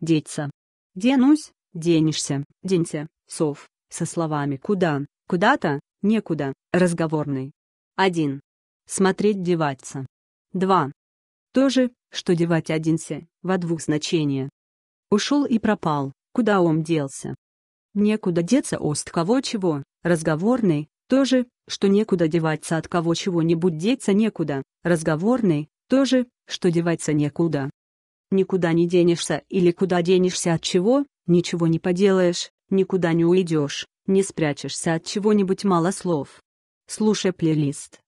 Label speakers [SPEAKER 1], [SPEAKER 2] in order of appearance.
[SPEAKER 1] деться. Денусь, денешься, денься, сов, со словами «куда», «куда-то», «некуда», разговорный. 1. Смотреть деваться. 2. То же, что девать одинся, во двух значения. Ушел и пропал, куда он делся. Некуда деться ост кого чего, разговорный, то же, что некуда деваться от кого чего-нибудь деться некуда, разговорный, то же, что деваться некуда. Никуда не денешься или куда денешься от чего, ничего не поделаешь, никуда не уйдешь, не спрячешься от чего-нибудь мало слов. Слушай плейлист.